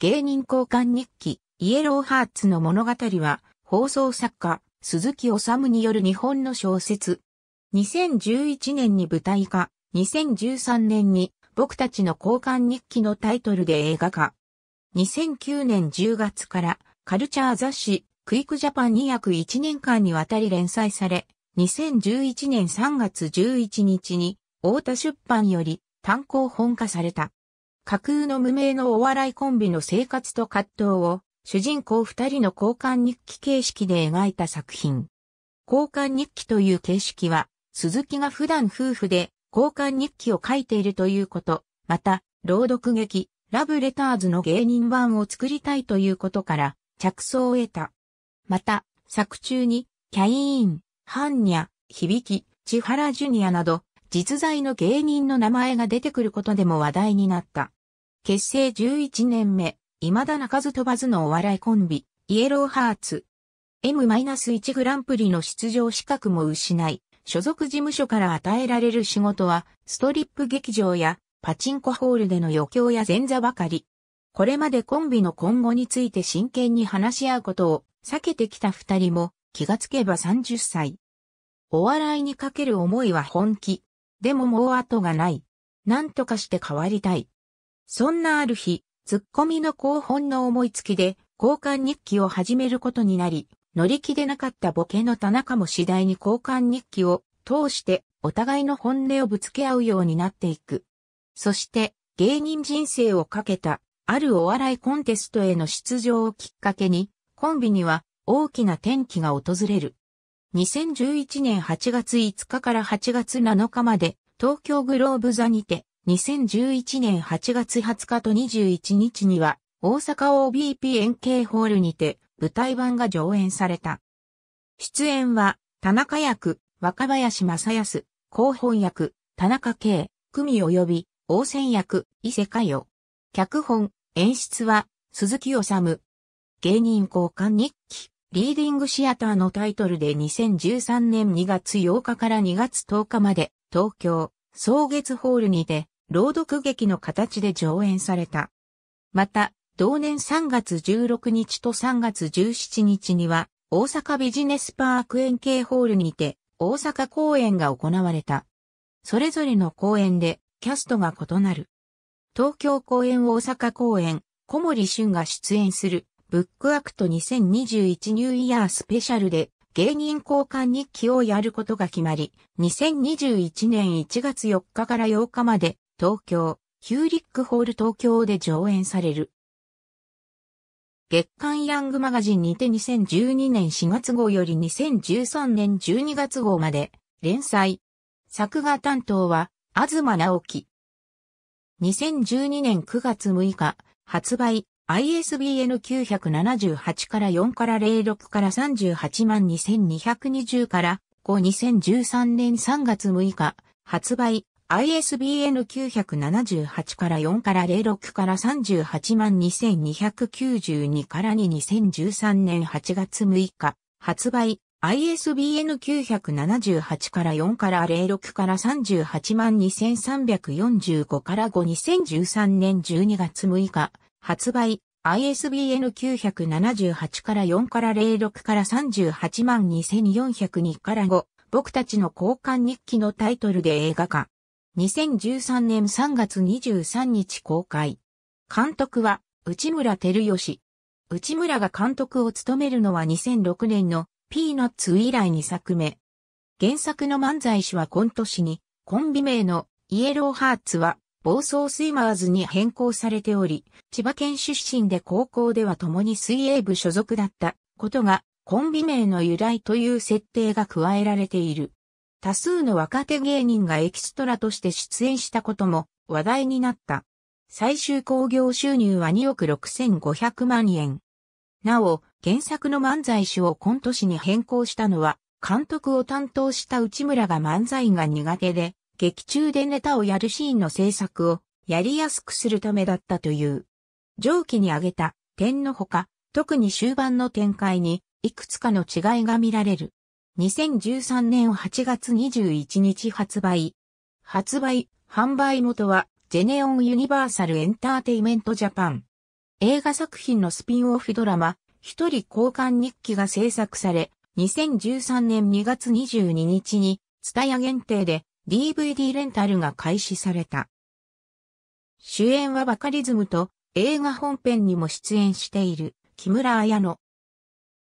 芸人交換日記、イエローハーツの物語は、放送作家、鈴木治による日本の小説。2011年に舞台化、2013年に僕たちの交換日記のタイトルで映画化。2009年10月からカルチャー雑誌クイックジャパンに約1年間にわたり連載され、2011年3月11日に太田出版より単行本化された。架空の無名のお笑いコンビの生活と葛藤を、主人公二人の交換日記形式で描いた作品。交換日記という形式は、鈴木が普段夫婦で交換日記を書いているということ、また、朗読劇、ラブレターズの芸人版を作りたいということから、着想を得た。また、作中に、キャイーン、ハンニャ、響き、千原ジュニアなど、実在の芸人の名前が出てくることでも話題になった。結成11年目、未だ鳴かず飛ばずのお笑いコンビ、イエローハーツ。M-1 グランプリの出場資格も失い、所属事務所から与えられる仕事は、ストリップ劇場や、パチンコホールでの余興や前座ばかり。これまでコンビの今後について真剣に話し合うことを避けてきた二人も気がつけば30歳。お笑いにかける思いは本気。でももう後がない。なんとかして変わりたい。そんなある日、ツッコミの後本の思いつきで、交換日記を始めることになり、乗り気でなかったボケの田中も次第に交換日記を通してお互いの本音をぶつけ合うようになっていく。そして芸人人生をかけたあるお笑いコンテストへの出場をきっかけにコンビには大きな転機が訪れる。2011年8月5日から8月7日まで東京グローブ座にて2011年8月20日と21日には、大阪 OBP 円形ホールにて舞台版が上演された。出演は、田中役、若林正康、広本役、田中圭、組及び、王仙役、伊勢佳代。脚本、演出は、鈴木治。芸人交換日記、リーディングシアターのタイトルで2013年2月8日から2月10日まで、東京、草月ホールにて、朗読劇の形で上演された。また、同年3月16日と3月17日には、大阪ビジネスパーク円形ホールにて、大阪公演が行われた。それぞれの公演で、キャストが異なる。東京公演大阪公演、小森俊が出演する、ブックアクト2021ニューイヤースペシャルで、芸人交換日記をやることが決まり、2021年1月4日から8日まで東京、ヒューリックホール東京で上演される。月刊ヤングマガジンにて2012年4月号より2013年12月号まで連載。作画担当は、東直樹。2012年9月6日、発売、ISBN 978から4から06から38万2220から5 2013年3月6日、発売、ISBN 978から4から06から38万2292から2 2013年8月6日発売 ISBN 978から4から06から38万2345から5 2013年12月6日発売 ISBN 978から4から06から38万2402から5僕たちの交換日記のタイトルで映画化2013年3月23日公開。監督は内村照義。内村が監督を務めるのは2006年のピーナッツ以来2作目。原作の漫才師は今師に、コンビ名のイエローハーツは暴走スイマーズに変更されており、千葉県出身で高校では共に水泳部所属だったことが、コンビ名の由来という設定が加えられている。多数の若手芸人がエキストラとして出演したことも話題になった。最終興行収入は2億6500万円。なお、原作の漫才師をコント師に変更したのは、監督を担当した内村が漫才が苦手で、劇中でネタをやるシーンの制作をやりやすくするためだったという。上記に挙げた点のほか、特に終盤の展開にいくつかの違いが見られる。2013年8月21日発売。発売、販売元は、ジェネオン・ユニバーサル・エンターテイメント・ジャパン。映画作品のスピンオフドラマ、一人交換日記が制作され、2013年2月22日に、ツタヤ限定で DVD レンタルが開始された。主演はバカリズムと映画本編にも出演している木村彩乃。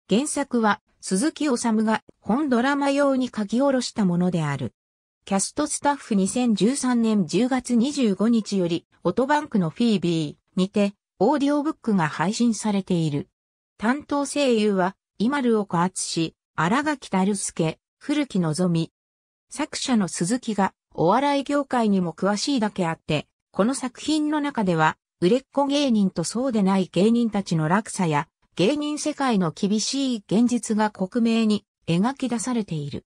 原作は鈴木治が本ドラマ用に書き下ろしたものである。キャストスタッフ2013年10月25日より、オトバンクのフィービーにて、オーディオブックが配信されている。担当声優は、今る加圧し、荒垣たるすけ、古木のぞみ。作者の鈴木が、お笑い業界にも詳しいだけあって、この作品の中では、売れっ子芸人とそうでない芸人たちの落差や、芸人世界の厳しい現実が克明に描き出されている。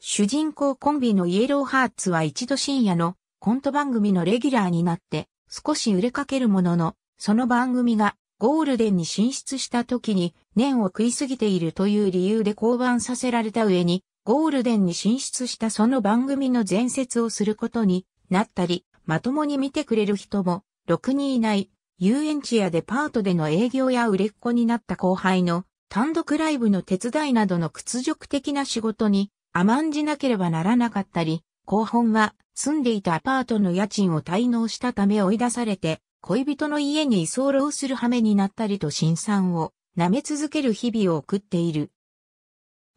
主人公コンビのイエローハーツは一度深夜のコント番組のレギュラーになって少し売れかけるものの、その番組がゴールデンに進出した時に年を食いすぎているという理由で降板させられた上に、ゴールデンに進出したその番組の前説をすることになったり、まともに見てくれる人も6人いない遊園地やデパートでの営業や売れっ子になった後輩の単独ライブの手伝いなどの屈辱的な仕事に甘んじなければならなかったり、後本は住んでいたアパートの家賃を滞納したため追い出されて、恋人の家に居候する羽目になったりと辛酸を舐め続ける日々を送っている。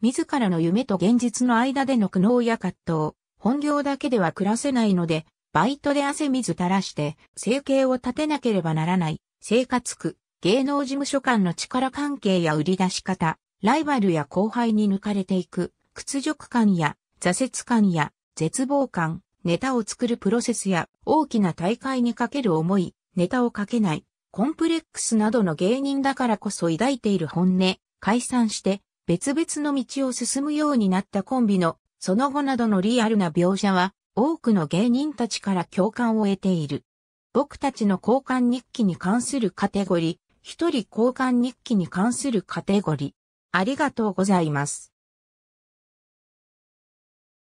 自らの夢と現実の間での苦悩や葛藤、本業だけでは暮らせないので、バイトで汗水垂らして、生計を立てなければならない、生活苦、芸能事務所間の力関係や売り出し方、ライバルや後輩に抜かれていく、屈辱感や、挫折感や、絶望感、ネタを作るプロセスや、大きな大会にかける思い、ネタをかけない、コンプレックスなどの芸人だからこそ抱いている本音、解散して、別々の道を進むようになったコンビの、その後などのリアルな描写は、多くの芸人たちから共感を得ている。僕たちの交換日記に関するカテゴリー、一人交換日記に関するカテゴリー。ありがとうございます。